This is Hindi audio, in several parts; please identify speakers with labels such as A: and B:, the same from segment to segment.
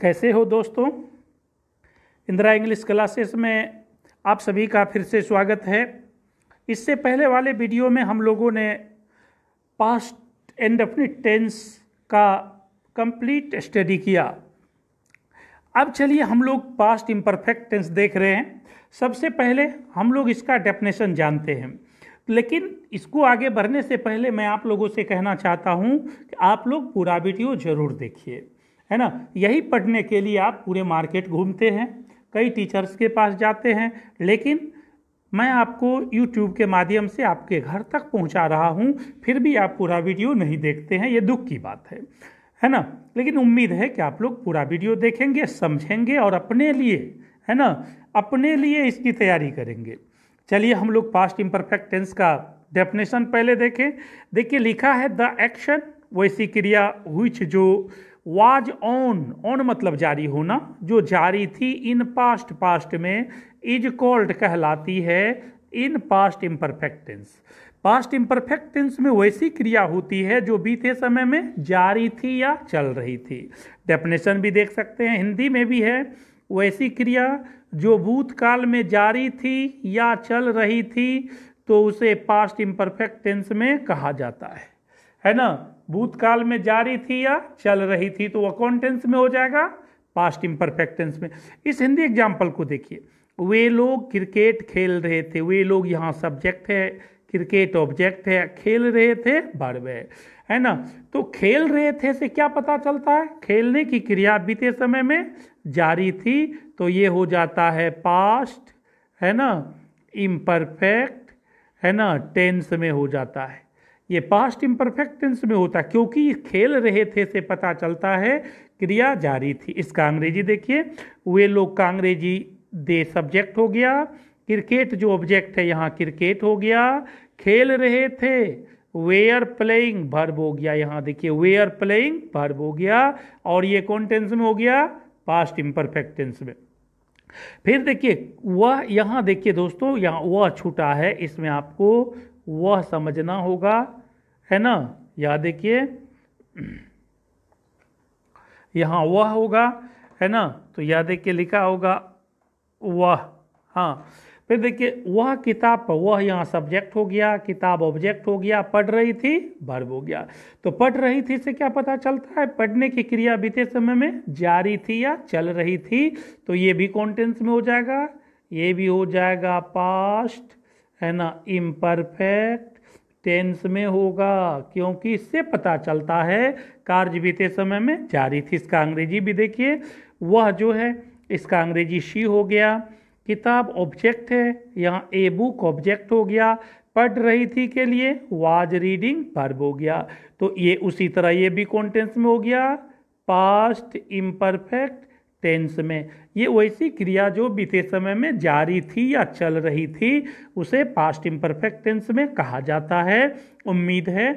A: कैसे हो दोस्तों इंदिरा इंग्लिश क्लासेस में आप सभी का फिर से स्वागत है इससे पहले वाले वीडियो में हम लोगों ने पास्ट एंड डेफिनिट टेंस का कंप्लीट स्टडी किया अब चलिए हम लोग पास्ट इम्परफेक्ट टेंस देख रहे हैं सबसे पहले हम लोग इसका डेफिनेशन जानते हैं लेकिन इसको आगे बढ़ने से पहले मैं आप लोगों से कहना चाहता हूँ कि आप लोग पूरा वीडियो ज़रूर देखिए है ना यही पढ़ने के लिए आप पूरे मार्केट घूमते हैं कई टीचर्स के पास जाते हैं लेकिन मैं आपको YouTube के माध्यम से आपके घर तक पहुंचा रहा हूं फिर भी आप पूरा वीडियो नहीं देखते हैं ये दुख की बात है है ना लेकिन उम्मीद है कि आप लोग पूरा वीडियो देखेंगे समझेंगे और अपने लिए है ना अपने लिए इसकी तैयारी करेंगे चलिए हम लोग पास्ट इम्परफेक्ट टेंस का डेफिनेशन पहले देखें देखिए लिखा है द एक्शन वैसी क्रिया हुई जो वाज ऑन ऑन मतलब जारी होना जो जारी थी इन पास्ट पास्ट में इज कॉल्ड कहलाती है in past imperfect tense past imperfect tense में वैसी क्रिया होती है जो बीते समय में जारी थी या चल रही थी डेफिनेशन भी देख सकते हैं हिंदी में भी है वैसी क्रिया जो भूतकाल में जारी थी या चल रही थी तो उसे पास्ट इम्परफेक्ट टेंस में कहा जाता है है ना भूतकाल में जारी थी या चल रही थी तो वो कौन टेंस में हो जाएगा पास्ट इम्परफेक्ट टेंस में इस हिंदी एग्जाम्पल को देखिए वे लोग क्रिकेट खेल रहे थे वे लोग यहाँ सब्जेक्ट है क्रिकेट ऑब्जेक्ट है खेल रहे थे वर्ब है है ना तो खेल रहे थे से क्या पता चलता है खेलने की क्रिया बीते समय में जारी थी तो ये हो जाता है पास्ट है ना इम्परफेक्ट है ना टेंस में हो जाता है ये पास्ट इम्परफेक्ट टेंस में होता क्योंकि खेल रहे थे से पता चलता है क्रिया जारी थी इसका अंग्रेजी देखिए वे लोग का अंग्रेजी दे सब्जेक्ट हो गया क्रिकेट जो ऑब्जेक्ट है यहाँ क्रिकेट हो गया खेल रहे थे वेयर प्लेइंग भर्ब हो गया यहाँ देखिए आर प्लेइंग भर्ब हो गया और ये कौन टेंस में हो गया पास्ट इम्परफेक्ट टेंस में फिर देखिए वह यहाँ देखिए दोस्तों यहाँ वह छूटा है इसमें आपको वह समझना होगा है ना याद देखिए यहाँ वह होगा है ना तो याद देखिए लिखा होगा वह हाँ फिर देखिए वह किताब वह यहाँ सब्जेक्ट हो गया किताब ऑब्जेक्ट हो गया पढ़ रही थी भर्व हो गया तो पढ़ रही थी से क्या पता चलता है पढ़ने की क्रिया बीते समय में जारी थी या चल रही थी तो ये भी कॉन्टेंस में हो जाएगा ये भी हो जाएगा पास्ट है ना इम्परफेक्ट टेंस में होगा क्योंकि इससे पता चलता है कार्य बीते समय में जारी थी इसका अंग्रेजी भी देखिए वह जो है इसका अंग्रेजी शी हो गया किताब ऑब्जेक्ट है यहाँ ए बुक ऑब्जेक्ट हो गया पढ़ रही थी के लिए वाज रीडिंग पर्व हो गया तो ये उसी तरह ये भी कॉन्टेंस में हो गया पास्ट इम्परफेक्ट टेंस में ये वैसी क्रिया जो बीते समय में जारी थी या चल रही थी उसे पास्ट इम्परफेक्ट टेंस में कहा जाता है उम्मीद है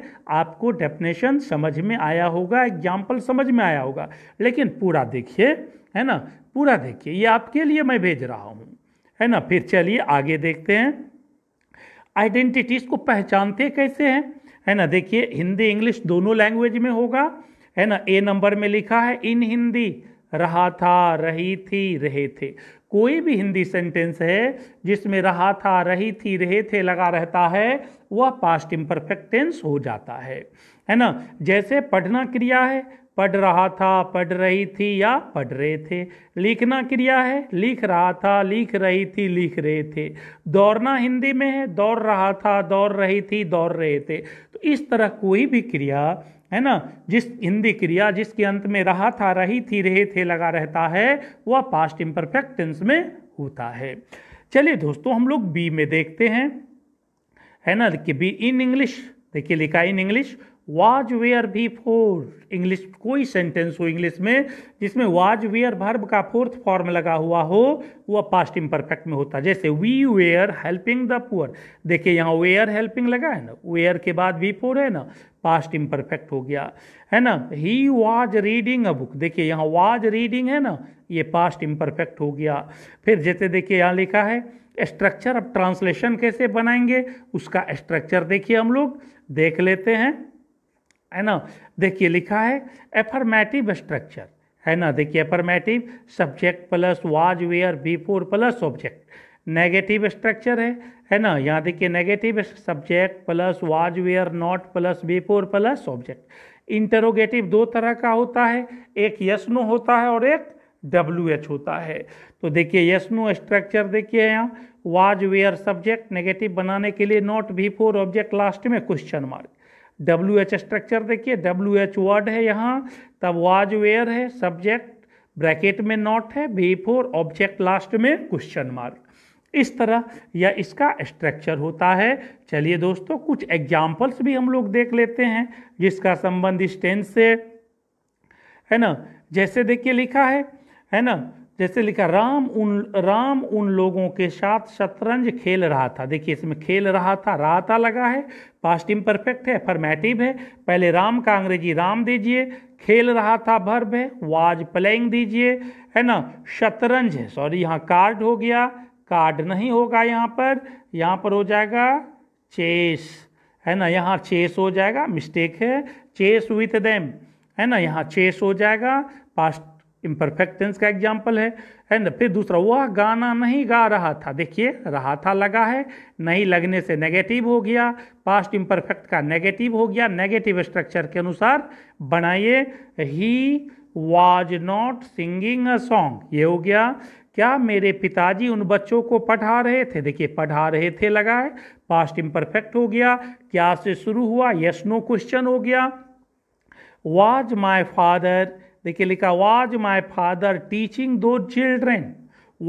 A: आपको डेफिनेशन समझ में आया होगा एग्जाम्पल समझ में आया होगा लेकिन पूरा देखिए है ना पूरा देखिए ये आपके लिए मैं भेज रहा हूँ है ना फिर चलिए आगे देखते हैं आइडेंटिटीज को पहचानते कैसे हैं है ना देखिए हिंदी इंग्लिश दोनों लैंग्वेज में होगा है ना ए नंबर में लिखा है इन हिंदी रहा था रही थी रहे थे कोई भी हिंदी सेंटेंस है जिसमें रहा था रही थी रहे थे लगा रहता है वह पास्ट इम्परफेक्ट टेंस हो जाता है है ना जैसे पढ़ना क्रिया है पढ़ रहा था पढ़ रही थी या पढ़ रहे थे लिखना क्रिया है लिख रहा था लिख रही थी लिख रहे थे दौड़ना हिंदी में है दौड़ रहा था दौड़ रही थी दौड़ रहे थे इस तरह कोई भी क्रिया है ना जिस हिंदी क्रिया जिसके अंत में रहा था रही थी रहे थे लगा रहता है वह पास्ट इम्परफेक्ट टेंस में होता है चलिए दोस्तों हम लोग बी में देखते हैं है ना कि बी इन इंग्लिश देखिए लिखा इन इंग्लिश वाज वेयर भी फोर्थ इंग्लिश कोई सेंटेंस हो इंग्लिश में जिसमें वाज वेयर भर्ब का फोर्थ फॉर्म लगा हुआ हो वह पास्ट इम्परफेक्ट में होता है जैसे we were helping the poor देखिए यहाँ वेयर हेल्पिंग लगा है ना वेयर के बाद वी फोर है ना पास्ट इम्परफेक्ट हो गया है ना he was reading a book देखिए यहाँ वाज रीडिंग है ना ये पास्ट इम्परफेक्ट हो गया फिर जैसे देखिए यहाँ लिखा है स्ट्रक्चर अब ट्रांसलेशन कैसे बनाएंगे उसका स्ट्रक्चर देखिए हम लोग देख लेते हैं है ना देखिए लिखा है एफर्मेटिव स्ट्रक्चर है ना देखिए affirmative subject plus was were four plus object negative structure है है ना यहाँ देखिए negative subject plus was were not plus four plus object interrogative दो तरह का होता है एक यस नो होता है और एक डब्ल्यू एच होता है तो देखिए यस नो स्ट्रक्चर देखिए यहाँ वाज वेयर सब्जेक्ट नेगेटिव बनाने के लिए नॉट फोर ऑब्जेक्ट लास्ट में question mark W H structure देखिए डब्ल्यू एच वर्ड है यहाँ तब वाज वेयर है सब्जेक्ट ब्रैकेट में नॉट है बी फोर ऑब्जेक्ट लास्ट में क्वेश्चन मार्क इस तरह या इसका स्ट्रक्चर होता है चलिए दोस्तों कुछ एग्जाम्पल्स भी हम लोग देख लेते हैं जिसका संबंध इस टेंस से है ना जैसे देखिए लिखा है है ना जैसे लिखा राम उन राम उन लोगों के साथ शतरंज खेल रहा था देखिए इसमें खेल रहा था राता लगा है पास्ट इम्परफेक्ट है फॉर्मेटिव है पहले राम का अंग्रेजी राम दीजिए खेल रहा था भर्ब है वाज प्लेइंग दीजिए है ना शतरंज है सॉरी यहाँ कार्ड हो गया कार्ड नहीं होगा यहाँ पर यहाँ पर हो जाएगा चेस है ना यहाँ चेस हो जाएगा मिस्टेक है चेस विथ देम है ना यहाँ चेस हो जाएगा पास्ट इम्परफेक्टेंस का एग्जाम्पल है एंड फिर दूसरा वह गाना नहीं गा रहा था देखिए रहा था लगा है नहीं लगने से नेगेटिव हो गया पास्ट इम्परफेक्ट का नेगेटिव हो गया नेगेटिव स्ट्रक्चर के अनुसार बनाइए he was not singing a song ये हो गया क्या मेरे पिताजी उन बच्चों को पढ़ा रहे थे देखिए पढ़ा रहे थे लगा है पास्ट इम्परफेक्ट हो गया क्या से शुरू हुआ यश नो क्वेश्चन हो गया वॉज माई फादर देखिए लिखा वॉज माई फादर टीचिंग दो children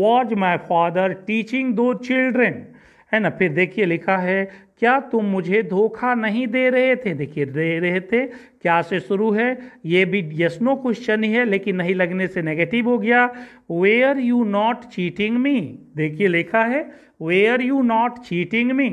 A: was my father teaching दो चिल्ड्रेन है ना फिर देखिए लिखा है क्या तुम मुझे धोखा नहीं दे रहे थे देखिए दे रहे थे क्या से शुरू है ये भी यस नो क्वेश्चन ही है लेकिन नहीं लगने से नेगेटिव हो गया were you not cheating me देखिए लिखा है were you not cheating me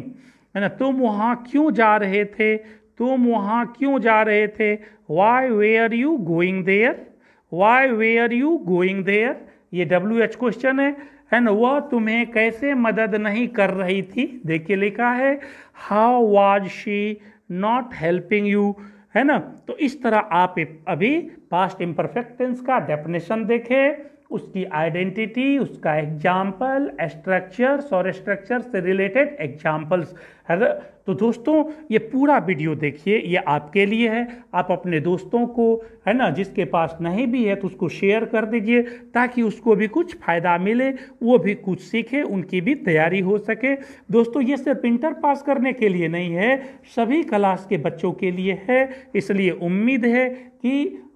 A: है ना तुम वहाँ क्यों जा रहे थे तुम वहाँ क्यों जा रहे थे why were you going there why were you going there ये डब्ल्यू एच क्वेश्चन है एंड वह तुम्हें कैसे मदद नहीं कर रही थी देखिए लिखा है how was she not helping you है ना तो इस तरह आप अभी पास्ट इम्परफेक्ट टेंस का डेफिनेशन देखें उसकी आइडेंटिटी उसका एग्जाम्पल स्ट्रक्चर्स और स्ट्रक्चर से रिलेटेड एग्जाम्पल्स है तो दोस्तों ये पूरा वीडियो देखिए ये आपके लिए है आप अपने दोस्तों को है ना जिसके पास नहीं भी है तो उसको शेयर कर दीजिए ताकि उसको भी कुछ फ़ायदा मिले वो भी कुछ सीखे उनकी भी तैयारी हो सके दोस्तों ये सिर्फ इंटर पास करने के लिए नहीं है सभी क्लास के बच्चों के लिए है इसलिए उम्मीद है कि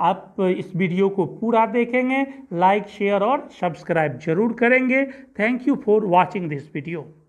A: आप इस वीडियो को पूरा देखेंगे लाइक शेयर और सब्सक्राइब जरूर करेंगे thank you for watching this video